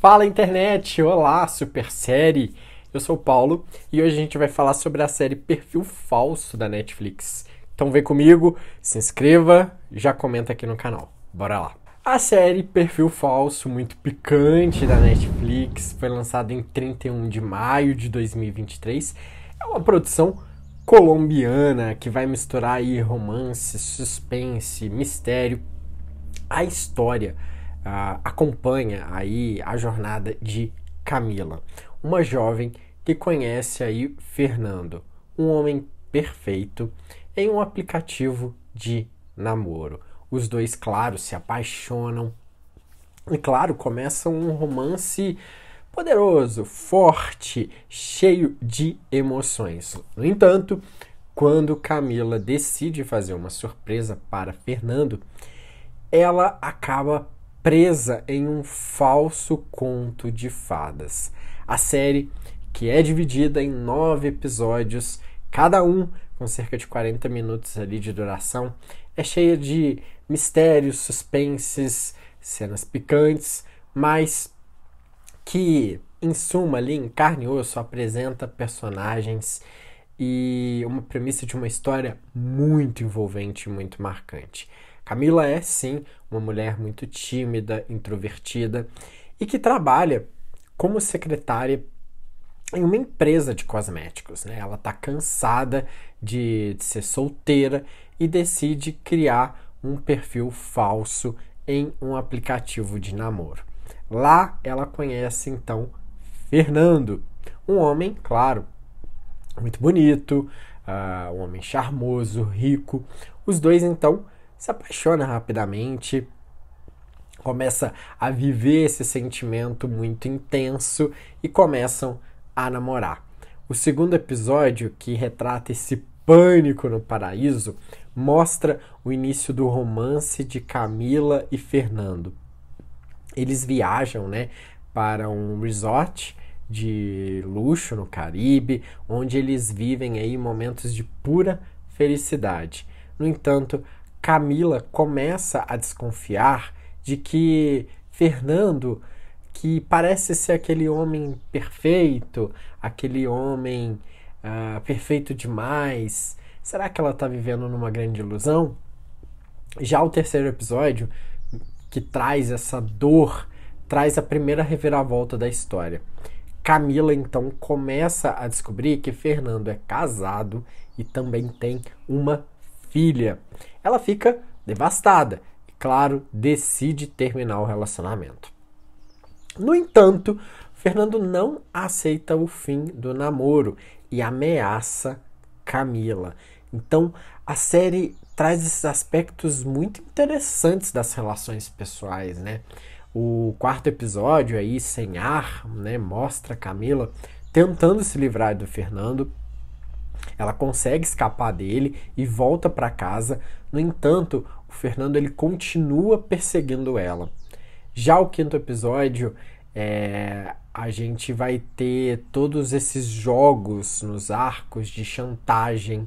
Fala internet! Olá, super série! Eu sou o Paulo e hoje a gente vai falar sobre a série Perfil Falso da Netflix. Então vem comigo, se inscreva, já comenta aqui no canal. Bora lá! A série Perfil Falso, muito picante da Netflix, foi lançada em 31 de maio de 2023. É uma produção colombiana que vai misturar aí romance, suspense, mistério. A história uh, acompanha aí a jornada de Camila, uma jovem que conhece aí Fernando, um homem perfeito, em um aplicativo de namoro. Os dois, claro, se apaixonam e, claro, começam um romance poderoso, forte, cheio de emoções. No entanto, quando Camila decide fazer uma surpresa para Fernando, ela acaba presa em um falso conto de fadas. A série, que é dividida em nove episódios, cada um com cerca de 40 minutos ali de duração, é cheia de mistérios, suspenses, cenas picantes, mas que, em suma, ali em carne e osso, apresenta personagens e uma premissa de uma história muito envolvente e muito marcante. Camila é sim uma mulher muito tímida, introvertida e que trabalha como secretária em uma empresa de cosméticos, né? Ela está cansada de, de ser solteira e decide criar um perfil falso em um aplicativo de namoro. Lá ela conhece então Fernando, um homem, claro, muito bonito, uh, um homem charmoso, rico. Os dois então se apaixona rapidamente, começa a viver esse sentimento muito intenso e começam a namorar. O segundo episódio, que retrata esse pânico no paraíso, mostra o início do romance de Camila e Fernando. Eles viajam, né, para um resort de luxo no Caribe, onde eles vivem aí momentos de pura felicidade. No entanto, Camila começa a desconfiar de que Fernando, que parece ser aquele homem perfeito, aquele homem uh, perfeito demais, será que ela está vivendo numa grande ilusão? Já o terceiro episódio, que traz essa dor, traz a primeira reviravolta da história. Camila então começa a descobrir que Fernando é casado e também tem uma filha. Ela fica devastada e, claro, decide terminar o relacionamento. No entanto, Fernando não aceita o fim do namoro e ameaça Camila. Então, a série traz esses aspectos muito interessantes das relações pessoais, né? O quarto episódio aí, sem ar, né, mostra Camila tentando se livrar do Fernando, ela consegue escapar dele e volta para casa. No entanto, o Fernando ele continua perseguindo ela. Já o quinto episódio, é, a gente vai ter todos esses jogos nos arcos de chantagem,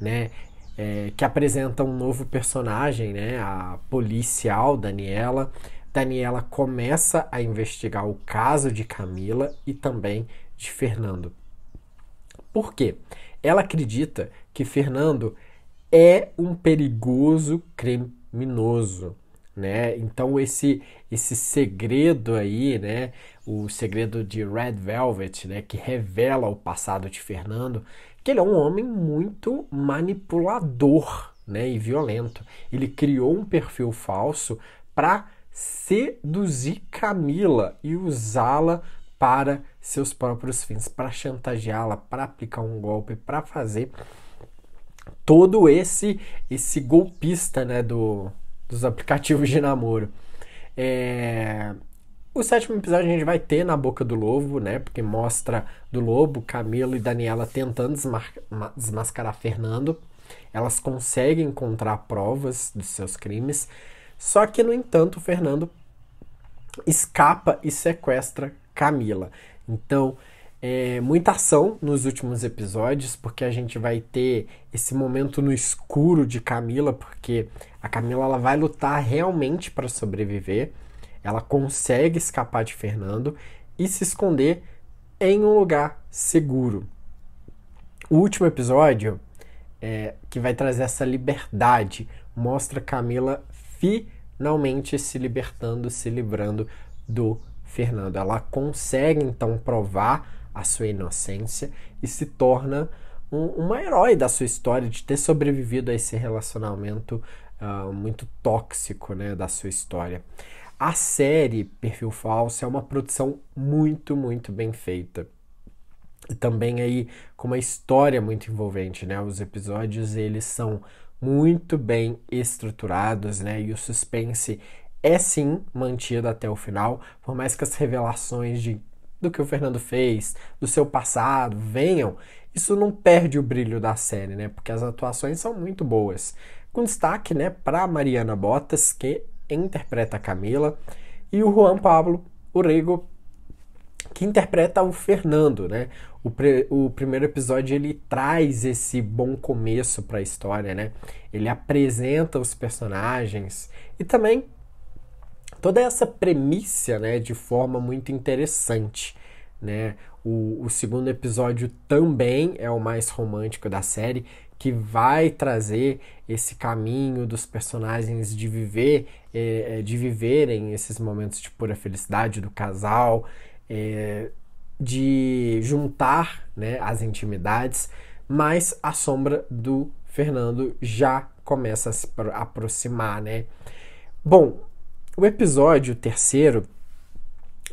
né? É, que apresenta um novo personagem, né? A policial Daniela. Daniela começa a investigar o caso de Camila e também de Fernando. Por quê? Ela acredita que Fernando é um perigoso criminoso, né? Então esse esse segredo aí, né, o segredo de Red Velvet, né, que revela o passado de Fernando, que ele é um homem muito manipulador, né, e violento. Ele criou um perfil falso para seduzir Camila e usá-la para seus próprios fins, para chantageá-la, para aplicar um golpe, para fazer todo esse esse golpista, né, do, dos aplicativos de namoro. É... O sétimo episódio a gente vai ter na boca do lobo, né? Porque mostra do lobo, Camilo e Daniela tentando desmascarar Fernando. Elas conseguem encontrar provas dos seus crimes. Só que, no entanto, Fernando escapa e sequestra Camila. Então, é, muita ação nos últimos episódios, porque a gente vai ter esse momento no escuro de Camila, porque a Camila ela vai lutar realmente para sobreviver. Ela consegue escapar de Fernando e se esconder em um lugar seguro. O último episódio, é, que vai trazer essa liberdade, mostra Camila finalmente se libertando, se livrando do Fernando. Ela consegue então provar a sua inocência e se torna um, uma herói da sua história de ter sobrevivido a esse relacionamento uh, muito tóxico né, da sua história. A série Perfil Falso é uma produção muito, muito bem feita. E também aí com uma história muito envolvente, né? Os episódios eles são muito bem estruturados, né? E o suspense é sim mantida até o final, por mais que as revelações de, do que o Fernando fez, do seu passado, venham, isso não perde o brilho da série, né? Porque as atuações são muito boas. Com destaque, né, para Mariana Botas, que interpreta a Camila, e o Juan Pablo Urrego, que interpreta o Fernando, né? O, pre, o primeiro episódio ele traz esse bom começo para a história, né? Ele apresenta os personagens e também toda essa premissa né, de forma muito interessante. Né? O, o segundo episódio também é o mais romântico da série, que vai trazer esse caminho dos personagens de viver, é, é, de viverem esses momentos de pura felicidade do casal, é, de juntar né, as intimidades, mas a sombra do Fernando já começa a se aproximar, né? Bom, o episódio terceiro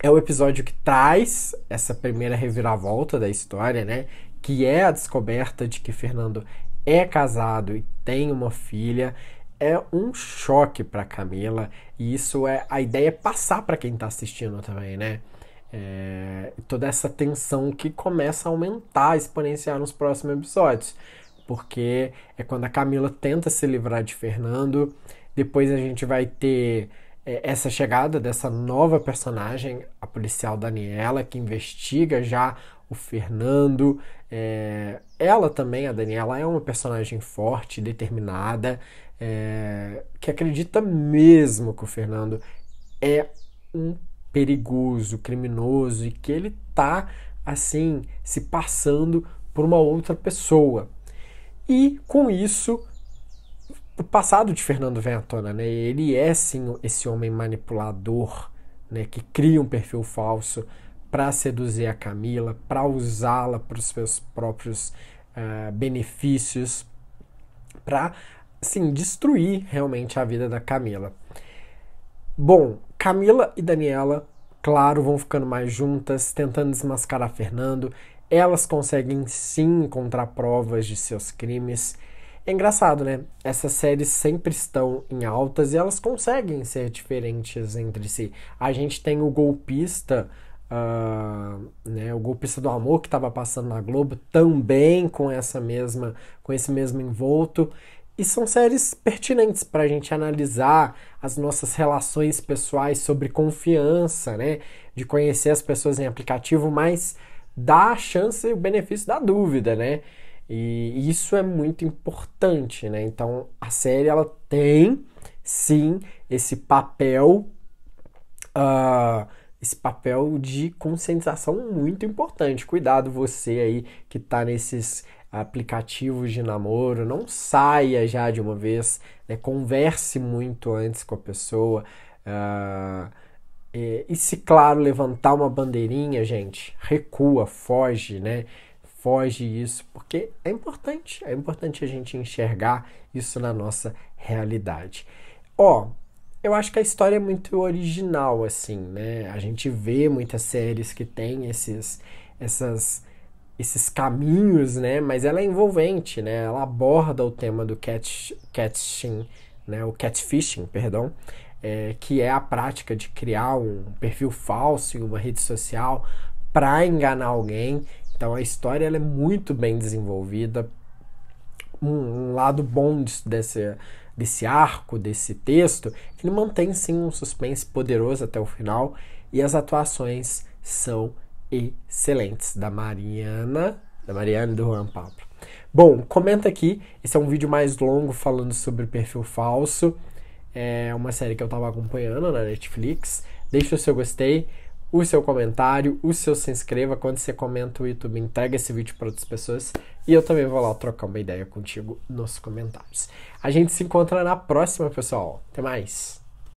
é o episódio que traz essa primeira reviravolta da história, né? Que é a descoberta de que Fernando é casado e tem uma filha. É um choque para Camila e isso é a ideia é passar para quem está assistindo também, né? É, toda essa tensão que começa a aumentar, exponenciar nos próximos episódios, porque é quando a Camila tenta se livrar de Fernando. Depois a gente vai ter é, essa chegada dessa nova personagem, a policial Daniela, que investiga já o Fernando. É, ela também, a Daniela, é uma personagem forte, determinada, é, que acredita mesmo que o Fernando é um perigoso, criminoso e que ele tá assim se passando por uma outra pessoa. E com isso, passado de Fernando Ventana, né? Ele é sim esse homem manipulador, né? Que cria um perfil falso para seduzir a Camila, para usá-la para os seus próprios uh, benefícios, para sim destruir realmente a vida da Camila. Bom, Camila e Daniela, claro, vão ficando mais juntas, tentando desmascarar Fernando. Elas conseguem sim encontrar provas de seus crimes é engraçado, né? Essas séries sempre estão em altas e elas conseguem ser diferentes entre si. A gente tem o Golpista, uh, né? O Golpista do Amor que estava passando na Globo também com essa mesma, com esse mesmo envolto. E são séries pertinentes para a gente analisar as nossas relações pessoais sobre confiança, né? De conhecer as pessoas em aplicativo, mas dá a chance e o benefício da dúvida, né? E isso é muito importante, né? Então a série ela tem sim esse papel uh, esse papel de conscientização muito importante. Cuidado você aí que tá nesses aplicativos de namoro, não saia já de uma vez, né? converse muito antes com a pessoa. Uh, e, e se, claro, levantar uma bandeirinha, gente, recua, foge, né? foge isso, porque é importante, é importante a gente enxergar isso na nossa realidade. Ó, eu acho que a história é muito original, assim, né? A gente vê muitas séries que tem esses, essas, esses caminhos, né? Mas ela é envolvente, né? Ela aborda o tema do cat, catching, né? O catfishing, perdão, é, que é a prática de criar um perfil falso em uma rede social para enganar alguém então a história é muito bem desenvolvida. Um, um lado bom desse, desse arco, desse texto, que ele mantém sim um suspense poderoso até o final e as atuações são excelentes da Mariana, da Mariana e do Juan Pablo. Bom, comenta aqui, esse é um vídeo mais longo falando sobre perfil falso. É uma série que eu estava acompanhando na Netflix. Deixa o seu gostei, o seu comentário, o seu se inscreva. Quando você comenta, o YouTube entrega esse vídeo para outras pessoas. E eu também vou lá trocar uma ideia contigo nos comentários. A gente se encontra na próxima, pessoal. Até mais!